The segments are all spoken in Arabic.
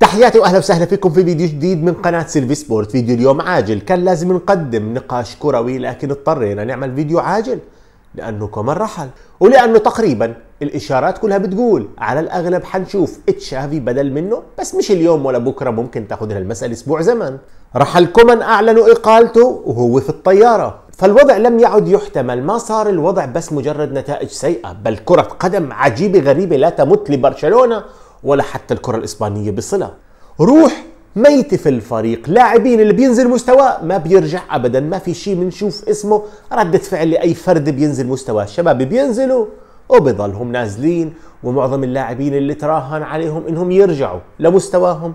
تحياتي واهلا وسهلا فيكم في فيديو جديد من قناه سيلفي سبورت، فيديو اليوم عاجل، كان لازم نقدم نقاش كروي لكن اضطرينا نعمل فيديو عاجل لانه كمان رحل، ولانه تقريبا الاشارات كلها بتقول على الاغلب حنشوف تشافي بدل منه، بس مش اليوم ولا بكره ممكن تاخذ المسألة اسبوع زمن. رحل كومان اعلنوا اقالته وهو في الطياره، فالوضع لم يعد يحتمل ما صار الوضع بس مجرد نتائج سيئة بل كرة قدم عجيبة غريبة لا تمت لبرشلونة ولا حتى الكرة الإسبانية بصلة روح ميتة في الفريق لاعبين اللي بينزل مستواه ما بيرجع أبدا ما في شيء بنشوف اسمه ردة فعل لأي فرد بينزل مستواه الشباب بينزلوا وبيضلهم نازلين ومعظم اللاعبين اللي تراهن عليهم انهم يرجعوا لمستواهم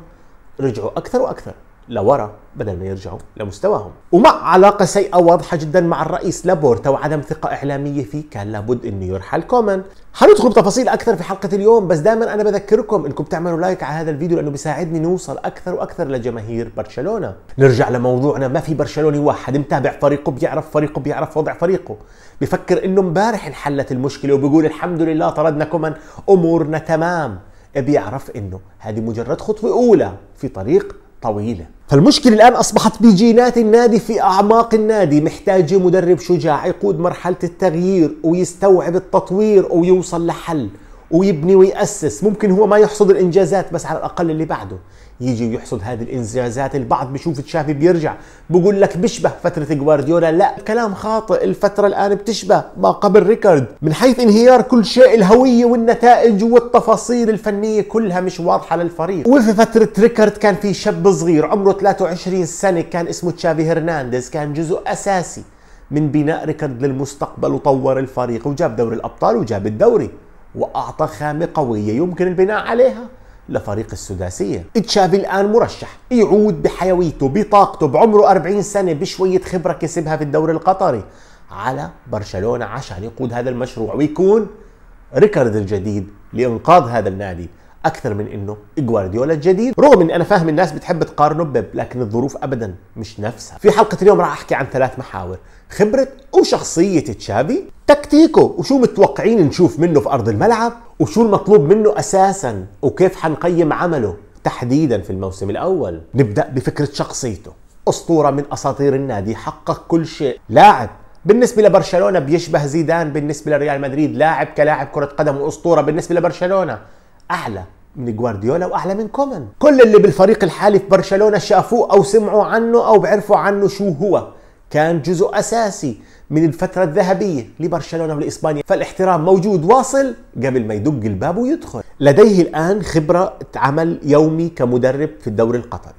رجعوا اكثر واكثر لورا بدل ما يرجعوا لمستواهم ومع علاقة سيئة واضحة جدا مع الرئيس لابورتا وعدم ثقة إعلامية فيه كان لابد أنه يرحل كومان حندخل بتفاصيل أكثر في حلقة اليوم بس دائما أنا بذكركم أنكم تعملوا لايك على هذا الفيديو لأنه بيساعدني نوصل أكثر وأكثر لجماهير برشلونة نرجع لموضوعنا ما في برشلوني واحد متابع فريقه بيعرف فريقه بيعرف وضع فريقه بفكر أنه امبارح انحلت المشكلة وبيقول الحمد لله طردنا كومان أمورنا تمام بيعرف أنه هذه مجرد خطوة أولى في طريق طويلة فالمشكلة الآن أصبحت بجينات النادي في أعماق النادي محتاجة مدرب شجاع يقود مرحلة التغيير ويستوعب التطوير ويوصل لحل ويبني ويأسس ممكن هو ما يحصد الإنجازات بس على الأقل اللي بعده يجي ويحصد هذه الإنجازات البعض بيشوف تشافي بيرجع بقول لك بشبه فترة جوارديولا لا كلام خاطئ الفترة الآن بتشبه ما قبل ريكارد من حيث انهيار كل شيء الهوية والنتائج والتفاصيل الفنية كلها مش واضحة للفريق وفي فترة ريكارد كان في شاب صغير عمره 23 سنة كان اسمه تشافي هرنانديز كان جزء أساسي من بناء ريكارد للمستقبل وطور الفريق وجاب دوري الأبطال وجاب الدوري وأعطى خامة قوية يمكن البناء عليها لفريق السداسية تشافي الآن مرشح يعود بحيويته بطاقته بعمره 40 سنة بشوية خبرة كسبها في الدوري القطري على برشلونة عشان يقود هذا المشروع ويكون ريكارد الجديد لإنقاذ هذا النادي اكثر من انه جوارديولا الجديد رغم ان انا فاهم الناس بتحب تقارنه بيب لكن الظروف ابدا مش نفسها في حلقه اليوم راح احكي عن ثلاث محاور خبره وشخصيه تشافي تكتيكه وشو متوقعين نشوف منه في ارض الملعب وشو المطلوب منه اساسا وكيف حنقيم عمله تحديدا في الموسم الاول نبدا بفكره شخصيته اسطوره من اساطير النادي حقق كل شيء لاعب بالنسبة لبرشلونة بيشبه زيدان بالنسبة لريال مدريد لاعب كلاعب كرة قدم وأسطورة بالنسبة لبرشلونة اعلى من جوارديولا واحلى من كومان كل اللي بالفريق الحالي في برشلونه شافوه او سمعوا عنه او بعرفوا عنه شو هو كان جزء اساسي من الفترة الذهبية لبرشلونة ولإسبانيا فالاحترام موجود واصل قبل ما يدق الباب ويدخل لديه الآن خبرة عمل يومي كمدرب في الدوري القطري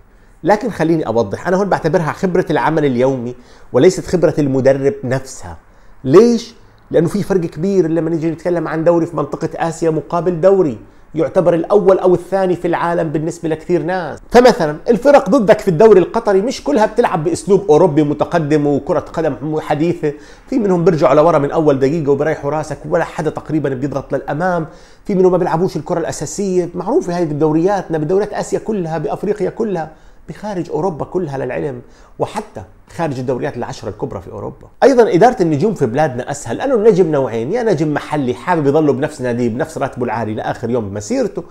لكن خليني أوضح أنا هون بعتبرها خبرة العمل اليومي وليست خبرة المدرب نفسها ليش؟ لأنه في فرق كبير لما نيجي نتكلم عن دوري في منطقة آسيا مقابل دوري يعتبر الاول او الثاني في العالم بالنسبه لكثير ناس فمثلا الفرق ضدك في الدوري القطري مش كلها بتلعب باسلوب اوروبي متقدم وكره قدم حديثه في منهم بيرجعوا لورا من اول دقيقه وبريحوا راسك ولا حدا تقريبا بيضغط للامام في منهم ما بيلعبوش الكره الاساسيه معروفه هاي بدورياتنا بدوريات اسيا كلها بافريقيا كلها بخارج اوروبا كلها للعلم وحتى خارج الدوريات العشرة الكبرى في أوروبا أيضا إدارة النجوم في بلادنا أسهل لأنه النجم نوعين يا نجم محلي حابب يظله بنفس ناديه بنفس راتبه العالي لآخر يوم بمسيرته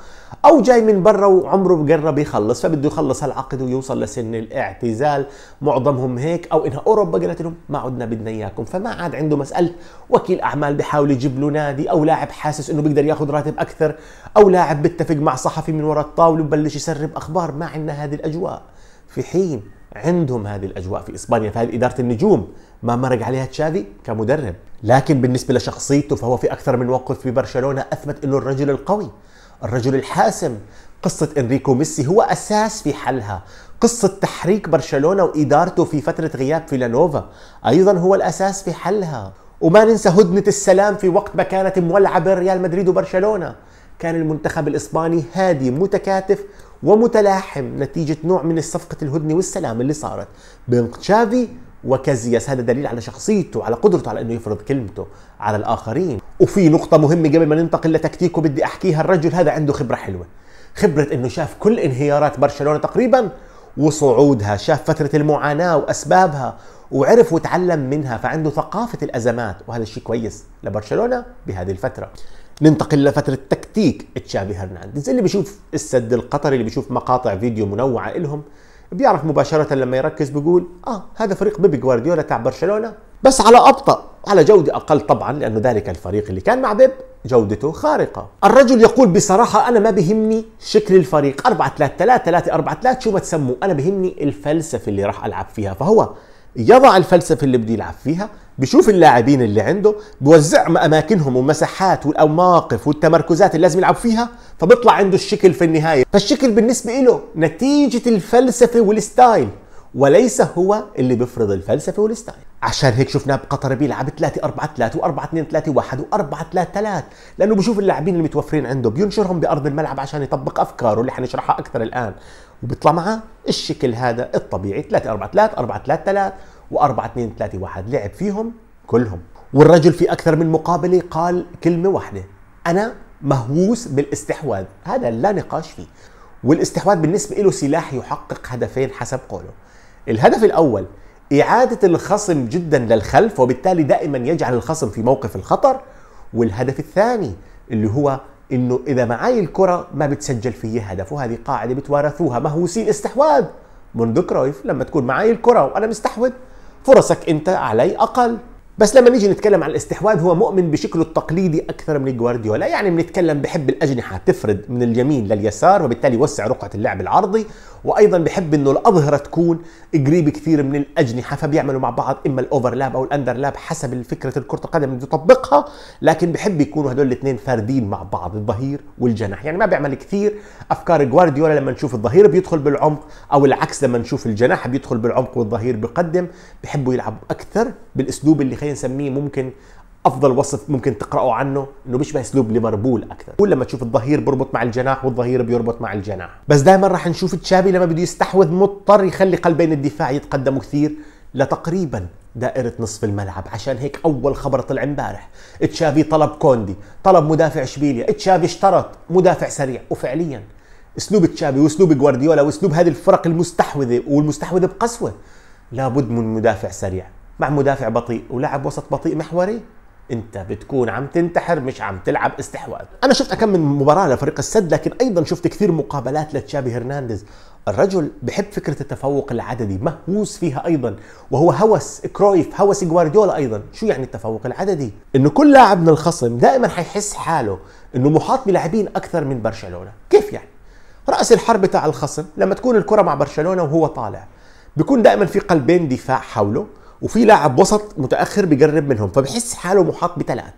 أو جاي من برا وعمره قرب يخلص فبده يخلص العقد ويوصل لسن الاعتزال معظمهم هيك أو إنها أوروبا قالت لهم ما عدنا بدنا إياكم فما عاد عنده مسألة وكيل أعمال بحاول يجيب له نادي أو لاعب حاسس إنه بيقدر ياخذ راتب أكثر أو لاعب بيتفق مع صحفي من وراء الطاولة وبلش يسرب أخبار ما عندنا هذه الأجواء في حين عندهم هذه الاجواء في اسبانيا فهذه اداره النجوم ما مرق عليها تشافي كمدرب لكن بالنسبه لشخصيته فهو في اكثر من موقف في برشلونه اثبت انه الرجل القوي الرجل الحاسم قصه انريكو ميسي هو اساس في حلها قصة تحريك برشلونة وإدارته في فترة غياب فيلانوفا أيضا هو الأساس في حلها وما ننسى هدنة السلام في وقت ما كانت مولعة بين ريال مدريد وبرشلونة كان المنتخب الإسباني هادي متكاتف ومتلاحم نتيجة نوع من الصفقة الهدنة والسلام اللي صارت بين تشافي وكازياس هذا دليل على شخصيته على قدرته على انه يفرض كلمته على الاخرين وفي نقطة مهمة قبل ما ننتقل لتكتيكه بدي احكيها الرجل هذا عنده خبرة حلوة خبرة انه شاف كل انهيارات برشلونة تقريبا وصعودها شاف فترة المعاناة واسبابها وعرف وتعلم منها فعنده ثقافة الازمات وهذا الشيء كويس لبرشلونة بهذه الفترة ننتقل لفترة تكتيك تشافي هرنانديز اللي بيشوف السد القطري اللي بيشوف مقاطع فيديو منوعة إلهم بيعرف مباشرة لما يركز بيقول اه هذا فريق بيبي جوارديولا تاع برشلونة بس على أبطأ على جودة أقل طبعا لأنه ذلك الفريق اللي كان مع بيب جودته خارقة الرجل يقول بصراحة أنا ما بهمني شكل الفريق 4 3 3 3 4 3 شو ما تسموه أنا بهمني الفلسفة اللي راح ألعب فيها فهو يضع الفلسفة اللي بدي يلعب فيها بشوف اللاعبين اللي عنده بوزع اماكنهم ومساحات والمواقف والتمركزات اللي لازم يلعبوا فيها فبيطلع عنده الشكل في النهايه فالشكل بالنسبه له نتيجه الفلسفه والستايل وليس هو اللي بيفرض الفلسفه والستايل عشان هيك شفناه بقطر بيلعب 3 4 3 و4 2 3 1 و4 3 3 لانه بشوف اللاعبين المتوفرين عنده بينشرهم بارض الملعب عشان يطبق افكاره اللي حنشرحها اكثر الان وبيطلع معاه الشكل هذا الطبيعي 3 4 3 4 3 3 و4 2 3 1 لعب فيهم كلهم والرجل في اكثر من مقابله قال كلمه واحده انا مهووس بالاستحواذ هذا لا نقاش فيه والاستحواذ بالنسبه له سلاح يحقق هدفين حسب قوله الهدف الاول إعادة الخصم جدا للخلف وبالتالي دائما يجعل الخصم في موقف الخطر والهدف الثاني اللي هو انه اذا معي الكرة ما بتسجل فيي هدف وهذه قاعدة بتوارثوها مهووسين استحواذ منذ كرويف لما تكون معي الكرة وانا مستحوذ فرصك انت علي اقل بس لما نيجي نتكلم عن الاستحواذ هو مؤمن بشكله التقليدي اكثر من جوارديولا يعني بنتكلم بحب الاجنحه تفرد من اليمين لليسار وبالتالي يوسع رقعه اللعب العرضي وايضا بحب انه الاظهره تكون قريب كثير من الاجنحه فبيعملوا مع بعض اما الاوفرلاب او الاندرلاب حسب فكره الكره القدم اللي يطبقها لكن بحب يكونوا هدول الاثنين فاردين مع بعض الظهير والجناح يعني ما بيعمل كثير افكار جوارديولا لما نشوف الظهير بيدخل بالعمق او العكس لما نشوف الجناح بيدخل بالعمق والظهير بيقدم بحبوا يلعبوا اكثر بالاسلوب اللي خلينا نسميه ممكن افضل وصف ممكن تقراه عنه انه بيشبه اسلوب ليفربول اكثر كل لما تشوف الظهير بيربط مع الجناح والظهير بيربط مع الجناح بس دائما راح نشوف تشافي لما بده يستحوذ مضطر يخلي قلبين الدفاع يتقدموا كثير لتقريبا دائرة نصف الملعب عشان هيك أول خبر طلع امبارح تشافي طلب كوندي طلب مدافع اشبيليا تشافي اشترط مدافع سريع وفعليا اسلوب تشافي واسلوب جوارديولا واسلوب هذه الفرق المستحوذة والمستحوذة بقسوة لابد من مدافع سريع مع مدافع بطيء ولاعب وسط بطيء محوري انت بتكون عم تنتحر مش عم تلعب استحواذ انا شفت كم من مباراه لفريق السد لكن ايضا شفت كثير مقابلات لتشابي هرنانديز الرجل بحب فكره التفوق العددي مهووس فيها ايضا وهو هوس كرويف هوس جوارديولا ايضا شو يعني التفوق العددي انه كل لاعب من الخصم دائما حيحس حاله انه محاط بلاعبين اكثر من برشلونه كيف يعني راس الحرب تاع الخصم لما تكون الكره مع برشلونه وهو طالع بيكون دائما في قلبين دفاع حوله وفي لاعب وسط متاخر بيجرب منهم فبحس حاله محاط بثلاث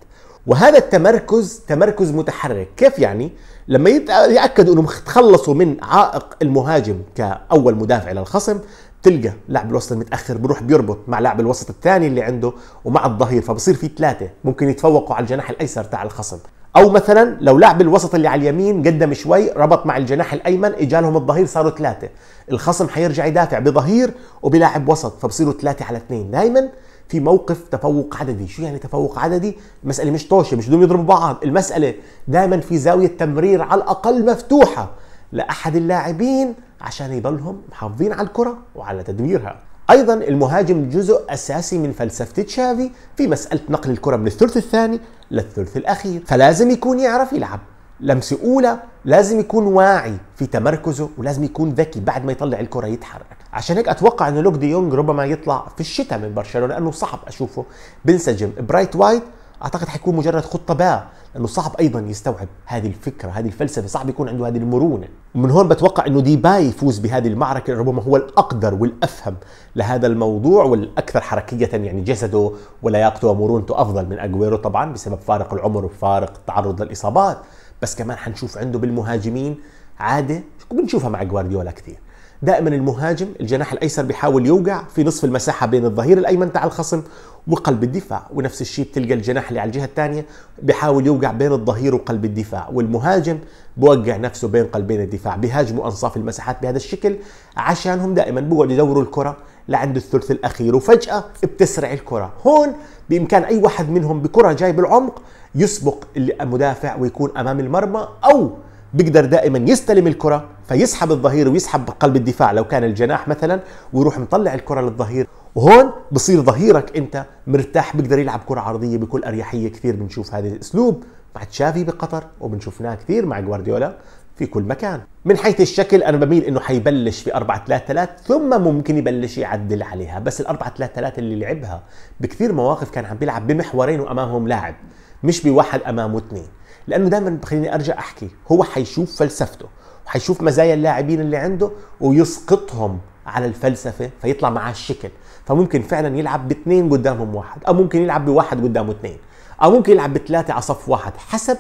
وهذا التمركز تمركز متحرك كيف يعني لما يتاكدوا انهم تخلصوا من عائق المهاجم كاول مدافع للخصم تلقى لاعب الوسط المتاخر بروح بيربط مع لاعب الوسط الثاني اللي عنده ومع الظهير فبصير في ثلاثه ممكن يتفوقوا على الجناح الايسر تاع الخصم او مثلا لو لاعب الوسط اللي على اليمين قدم شوي ربط مع الجناح الايمن اجالهم الظهير صاروا ثلاثه الخصم حيرجع يدافع بظهير وبلاعب وسط فبصيروا ثلاثه على اثنين دائما في موقف تفوق عددي شو يعني تفوق عددي المساله مش طوشه مش بدهم يضربوا بعض المساله دائما في زاويه تمرير على الاقل مفتوحه لاحد اللاعبين عشان يضلهم محافظين على الكره وعلى تدميرها ايضا المهاجم جزء اساسي من فلسفه تشافي في مساله نقل الكره من الثلث الثاني للثلث الأخير فلازم يكون يعرف يلعب لمسة أولى لازم يكون واعي في تمركزه ولازم يكون ذكي بعد ما يطلع الكرة يتحرك عشان هيك أتوقع أنه لوك دي يونغ ربما يطلع في الشتاء من برشلونة لأنه صعب أشوفه بنسجم برايت وايت اعتقد حيكون مجرد خطه باء لانه صعب ايضا يستوعب هذه الفكره هذه الفلسفه صعب يكون عنده هذه المرونه ومن هون بتوقع انه ديباي يفوز بهذه المعركه ربما هو الاقدر والافهم لهذا الموضوع والاكثر حركيه يعني جسده ولياقته ومرونته افضل من اجويرو طبعا بسبب فارق العمر وفارق التعرض للاصابات بس كمان حنشوف عنده بالمهاجمين عاده بنشوفها مع جوارديولا كثير دائما المهاجم الجناح الايسر بيحاول يوقع في نصف المساحه بين الظهير الايمن تاع الخصم وقلب الدفاع ونفس الشيء بتلقى الجناح اللي على الجهه الثانيه بيحاول يوقع بين الظهير وقلب الدفاع والمهاجم بوقع نفسه بين قلبين الدفاع بيهاجموا انصاف المساحات بهذا الشكل عشان هم دائما بيقعدوا يدوروا الكره لعند الثلث الاخير وفجاه بتسرع الكره هون بامكان اي واحد منهم بكره جاي بالعمق يسبق المدافع ويكون امام المرمى او بيقدر دائما يستلم الكرة فيسحب الظهير ويسحب قلب الدفاع لو كان الجناح مثلا ويروح مطلع الكرة للظهير وهون بصير ظهيرك انت مرتاح بيقدر يلعب كرة عرضية بكل أريحية كثير بنشوف هذا الأسلوب مع تشافي بقطر وبنشوفناه كثير مع جوارديولا في كل مكان من حيث الشكل انا بميل انه حيبلش في 4 3 3 ثم ممكن يبلش يعدل عليها بس ال 4 3 3 اللي لعبها بكثير مواقف كان عم بيلعب بمحورين وامامهم لاعب مش بواحد امامه اثنين لانه دايما بخليني ارجع احكي هو حيشوف فلسفته وحيشوف مزايا اللاعبين اللي عنده ويسقطهم على الفلسفه فيطلع معاه الشكل فممكن فعلا يلعب باثنين قدامهم واحد او ممكن يلعب بواحد قدامه اثنين او ممكن يلعب بثلاثه على صف واحد حسب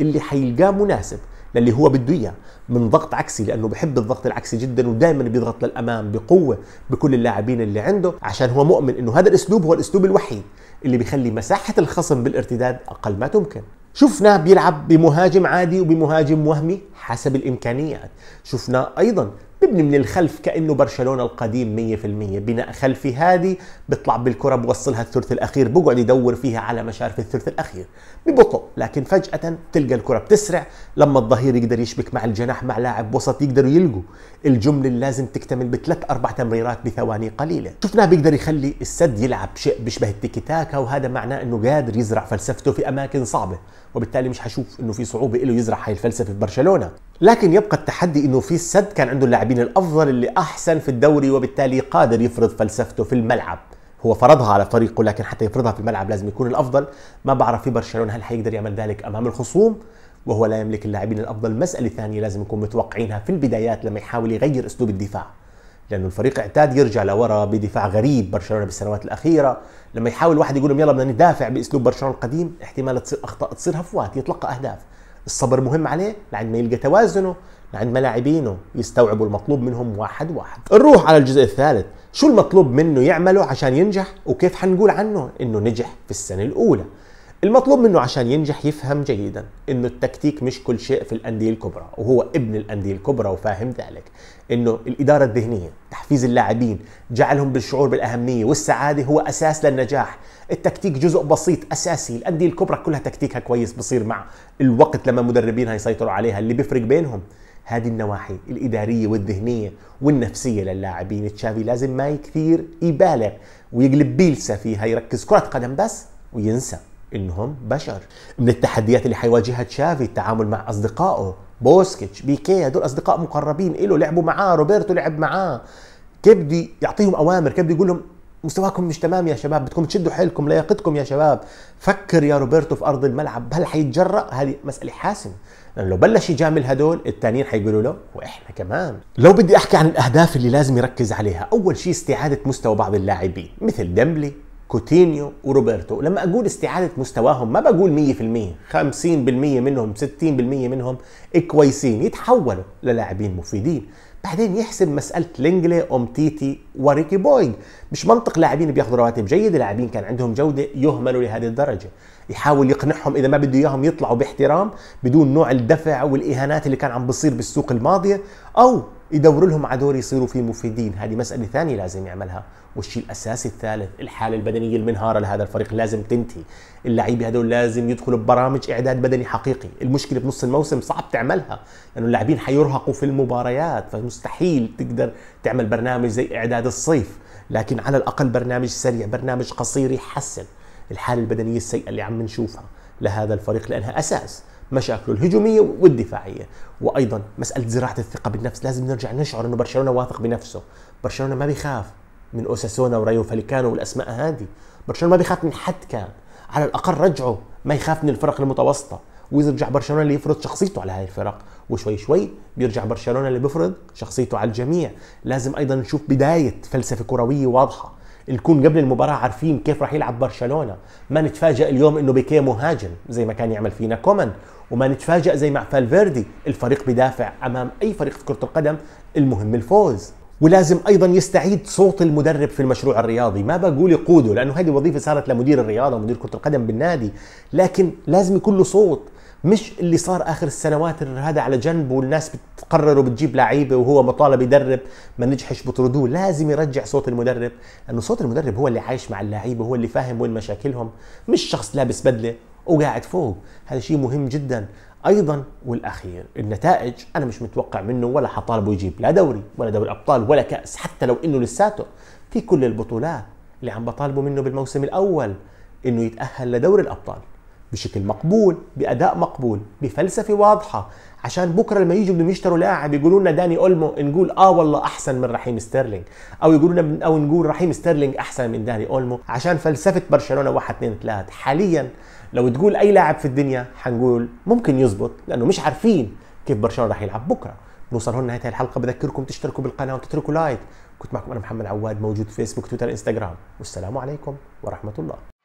اللي حيلقاه مناسب للي هو بده اياه من ضغط عكسي لانه بحب الضغط العكسي جدا ودائما بيضغط للامام بقوه بكل اللاعبين اللي عنده عشان هو مؤمن انه هذا الاسلوب هو الاسلوب الوحيد اللي بيخلي مساحه الخصم بالارتداد اقل ما تمكن شفناه بيلعب بمهاجم عادي وبمهاجم وهمي حسب الامكانيات شفناه ايضا ببني من الخلف كانه برشلونه القديم 100% بناء خلفي هادي بيطلع بالكره بوصلها الثلث الاخير بقعد يدور فيها على مشارف الثلث الاخير ببطء لكن فجاه تلقى الكره بتسرع لما الظهير يقدر يشبك مع الجناح مع لاعب وسط يقدروا يلقوا الجمله اللي لازم تكتمل بثلاث اربع تمريرات بثواني قليله شفناه بيقدر يخلي السد يلعب شيء بيشبه التيكي تاكا وهذا معناه انه قادر يزرع فلسفته في اماكن صعبه وبالتالي مش هشوف انه في صعوبه له يزرع هاي الفلسفه في برشلونه لكن يبقى التحدي انه في السد كان عنده اللاعبين الافضل اللي احسن في الدوري وبالتالي قادر يفرض فلسفته في الملعب هو فرضها على فريقه لكن حتى يفرضها في الملعب لازم يكون الافضل ما بعرف في برشلونه هل حيقدر يعمل ذلك امام الخصوم وهو لا يملك اللاعبين الافضل مساله ثانيه لازم نكون متوقعينها في البدايات لما يحاول يغير اسلوب الدفاع لانه الفريق اعتاد يرجع لورا بدفاع غريب برشلونه بالسنوات الاخيره لما يحاول واحد يقول لهم يلا بدنا ندافع باسلوب برشلونه القديم احتمال تصير اخطاء تصير هفوات يتلقى اهداف الصبر مهم عليه لعند ما يلقى توازنه لعند ما لاعبينه يستوعبوا المطلوب منهم واحد واحد نروح على الجزء الثالث شو المطلوب منه يعمله عشان ينجح وكيف حنقول عنه انه نجح في السنه الاولى المطلوب منه عشان ينجح يفهم جيدا انه التكتيك مش كل شيء في الانديه الكبرى وهو ابن الانديه الكبرى وفاهم ذلك انه الاداره الذهنيه تحفيز اللاعبين جعلهم بالشعور بالاهميه والسعاده هو اساس للنجاح التكتيك جزء بسيط اساسي الانديه الكبرى كلها تكتيكها كويس بصير مع الوقت لما مدربينها يسيطروا عليها اللي بيفرق بينهم هذه النواحي الإدارية والذهنية والنفسية للاعبين تشافي لازم ما كثير يبالغ ويقلب بيلسا فيها يركز كرة قدم بس وينسى انهم بشر من التحديات اللي حيواجهها تشافي التعامل مع اصدقائه بوسكيتش بيكي هدول اصدقاء مقربين له لعبوا معاه روبرتو لعب معاه كيف بده يعطيهم اوامر كيف بده يقول لهم مستواكم مش تمام يا شباب بدكم تشدوا حيلكم لياقتكم يا شباب فكر يا روبرتو في ارض الملعب هل حيتجرأ هذه مساله حاسمه لانه لو بلش يجامل هدول الثانيين حيقولوا له واحنا كمان لو بدي احكي عن الاهداف اللي لازم يركز عليها اول شيء استعاده مستوى بعض اللاعبين مثل ديمبلي كوتينيو وروبرتو لما اقول استعاده مستواهم ما بقول 100% 50% منهم 60% منهم كويسين يتحولوا للاعبين مفيدين بعدين يحسب مساله لينجلي تيتي وريكي بوينج مش منطق لاعبين بياخذوا رواتب جيده لاعبين كان عندهم جوده يهملوا لهذه الدرجه يحاول يقنعهم اذا ما بده اياهم يطلعوا باحترام بدون نوع الدفع والاهانات اللي كان عم بصير بالسوق الماضيه او يدور لهم على دور يصيروا فيه مفيدين هذه مسألة ثانية لازم يعملها والشيء الأساسي الثالث الحالة البدنية المنهارة لهذا الفريق لازم تنتهي اللعيبة هذول لازم يدخلوا ببرامج إعداد بدني حقيقي المشكلة بنص الموسم صعب تعملها لأنه اللاعبين حيرهقوا في المباريات فمستحيل تقدر تعمل برنامج زي إعداد الصيف لكن على الأقل برنامج سريع برنامج قصير يحسن الحالة البدنية السيئة اللي عم نشوفها لهذا الفريق لأنها أساس مشاكله الهجوميه والدفاعيه وايضا مساله زراعه الثقه بالنفس لازم نرجع نشعر انه برشلونه واثق بنفسه برشلونه ما بيخاف من اوساسونا وريو فاليكانو والاسماء هذه برشلونه ما بيخاف من حد كان على الاقل رجعه ما يخاف من الفرق المتوسطه ويرجع برشلونه اللي يفرض شخصيته على هاي الفرق وشوي شوي بيرجع برشلونه اللي بيفرض شخصيته على الجميع لازم ايضا نشوف بدايه فلسفه كرويه واضحه الكون قبل المباراه عارفين كيف راح يلعب برشلونه ما نتفاجأ اليوم انه بيكيه مهاجم زي ما كان يعمل فينا كومان وما نتفاجأ زي مع فالفيردي الفريق بدافع امام اي فريق في كره القدم المهم الفوز ولازم ايضا يستعيد صوت المدرب في المشروع الرياضي ما بقول يقوده لانه هذه وظيفه صارت لمدير الرياضه ومدير كره القدم بالنادي لكن لازم يكون له صوت مش اللي صار اخر السنوات هذا على جنب والناس بتقرر وبتجيب لعيبه وهو مطالب يدرب ما نجحش بطردوه لازم يرجع صوت المدرب لانه صوت المدرب هو اللي عايش مع اللعيبه هو اللي فاهم وين مشاكلهم مش شخص لابس بدله وقاعد فوق هذا شيء مهم جدا ايضا والاخير النتائج انا مش متوقع منه ولا حطالبه يجيب لا دوري ولا دوري ابطال ولا كاس حتى لو انه لساته في كل البطولات اللي عم بطالبه منه بالموسم الاول انه يتاهل لدوري الابطال بشكل مقبول باداء مقبول بفلسفه واضحه عشان بكره لما يجوا بدهم يشتروا لاعب يقولوا لنا داني اولمو نقول اه والله احسن من رحيم ستيرلينج او يقولوا لنا او نقول رحيم ستيرلينج احسن من داني اولمو عشان فلسفه برشلونه 1 2 3 حاليا لو تقول اي لاعب في الدنيا حنقول ممكن يزبط لانه مش عارفين كيف برشلونه رح يلعب بكره نوصل هون نهايه الحلقه بذكركم تشتركوا بالقناه وتتركوا لايك كنت معكم انا محمد عواد موجود فيسبوك تويتر انستغرام والسلام عليكم ورحمه الله